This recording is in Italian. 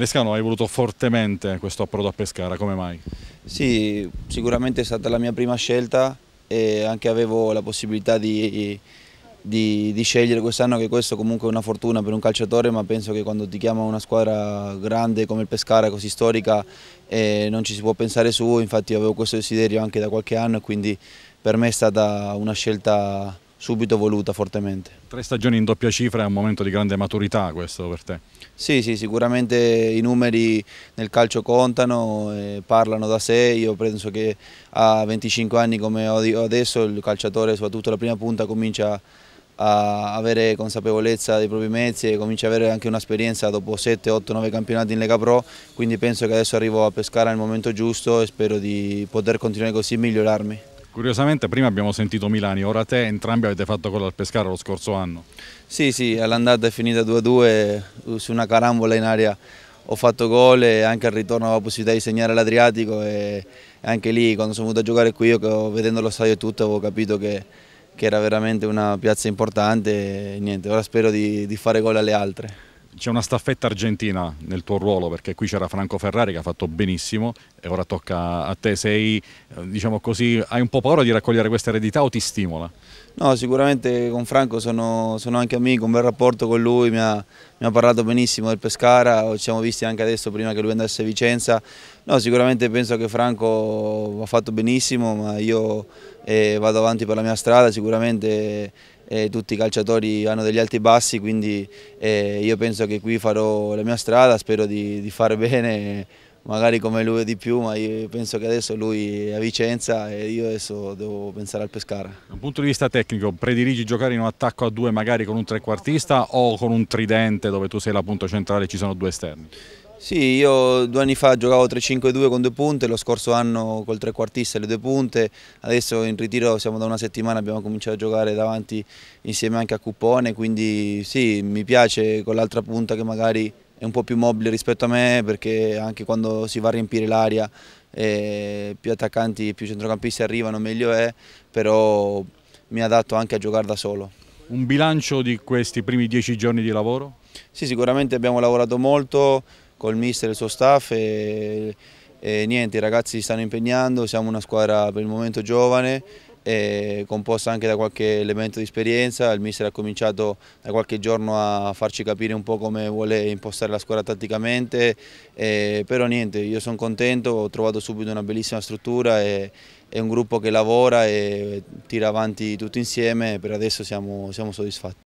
Lescano hai voluto fortemente questo approdo a Pescara, come mai? Sì, sicuramente è stata la mia prima scelta e anche avevo la possibilità di, di, di scegliere quest'anno che questo comunque è una fortuna per un calciatore ma penso che quando ti chiama una squadra grande come il Pescara così storica eh, non ci si può pensare su infatti avevo questo desiderio anche da qualche anno e quindi per me è stata una scelta subito voluta fortemente. Tre stagioni in doppia cifra è un momento di grande maturità questo per te? Sì, sì sicuramente i numeri nel calcio contano, eh, parlano da sé, io penso che a 25 anni come ho adesso il calciatore, soprattutto la prima punta, comincia a avere consapevolezza dei propri mezzi e comincia ad avere anche un'esperienza dopo 7, 8, 9 campionati in Lega Pro, quindi penso che adesso arrivo a Pescara nel momento giusto e spero di poter continuare così e migliorarmi. Curiosamente prima abbiamo sentito Milani, ora te, entrambi avete fatto quello al Pescara lo scorso anno. Sì, sì, all'andata è finita 2-2 eh, su una carambola in aria ho fatto gol e anche al ritorno avevo la possibilità di segnare l'Adriatico e anche lì quando sono venuto a giocare qui io vedendo lo stadio e tutto avevo capito che, che era veramente una piazza importante e niente, ora spero di, di fare gol alle altre c'è una staffetta argentina nel tuo ruolo perché qui c'era Franco Ferrari che ha fatto benissimo e ora tocca a te, sei, eh, diciamo così, hai un po' paura di raccogliere questa eredità o ti stimola? No, sicuramente con Franco sono, sono anche amico, un bel rapporto con lui, mi ha, mi ha, parlato benissimo del Pescara, ci siamo visti anche adesso prima che lui andasse a Vicenza, no, sicuramente penso che Franco ha fatto benissimo, ma io eh, vado avanti per la mia strada, sicuramente eh, tutti i calciatori hanno degli alti e bassi, quindi eh, io penso che qui farò la mia strada, spero di, di fare bene magari come lui di più, ma io penso che adesso lui è a Vicenza e io adesso devo pensare al Pescara. Da un punto di vista tecnico, prediligi giocare in un attacco a due magari con un trequartista o con un tridente dove tu sei la punta centrale e ci sono due esterni? Sì, io due anni fa giocavo 3-5-2 con due punte, lo scorso anno col trequartista e le due punte, adesso in ritiro siamo da una settimana, abbiamo cominciato a giocare davanti insieme anche a Cuppone, quindi sì, mi piace con l'altra punta che magari è un po' più mobile rispetto a me perché anche quando si va a riempire l'aria eh, più attaccanti e più centrocampisti arrivano meglio è, però mi adatto anche a giocare da solo. Un bilancio di questi primi dieci giorni di lavoro? Sì, sicuramente abbiamo lavorato molto col mister e il suo staff e, e niente, i ragazzi si stanno impegnando, siamo una squadra per il momento giovane composta anche da qualche elemento di esperienza, il mister ha cominciato da qualche giorno a farci capire un po' come vuole impostare la squadra tatticamente, eh, però niente, io sono contento, ho trovato subito una bellissima struttura, e, è un gruppo che lavora e tira avanti tutti insieme, per adesso siamo, siamo soddisfatti.